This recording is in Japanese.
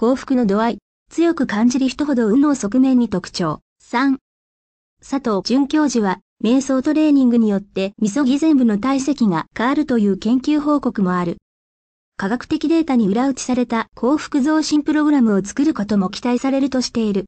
幸福の度合い、強く感じる人ほど運の側面に特徴。3、佐藤准教授は、瞑想トレーニングによってみそぎ全部の体積が変わるという研究報告もある。科学的データに裏打ちされた幸福増進プログラムを作ることも期待されるとしている。